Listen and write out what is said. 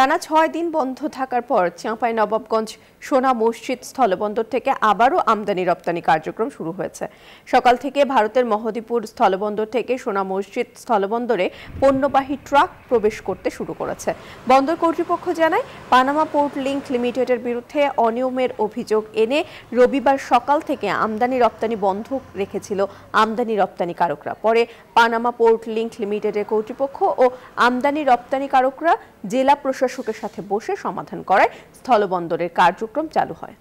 টানা ছয় দিন বন্ধ থাকার পর চাঁপাই নবাবগঞ্জ সোনা মসজিদ স্থলবন্দর থেকে আবারও আমদানি রপ্তানি কার্যক্রম শুরু হয়েছে সকাল থেকে ভারতের মহদীপুর স্থলবন্দর থেকে সোনা মসজিদ স্থলবন্দরে পণ্যবাহী ট্রাক প্রবেশ করতে শুরু করেছে বন্দর কর্তৃপক্ষ জানায় পানামা পোর্ট লিংক লিমিটেডের বিরুদ্ধে অনিয়মের অভিযোগ এনে রবিবার সকাল থেকে আমদানি রপ্তানি বন্ধ রেখেছিল আমদানি রপ্তানিকারকরা পরে পানামা পোর্ট লিংক লিমিটেডের কর্তৃপক্ষ ও আমদানি রপ্তানিকারকরা জেলা প্রশাসন প্রশাসকের সাথে বসে সমাধান করায় স্থলবন্দরের কার্যক্রম চালু হয়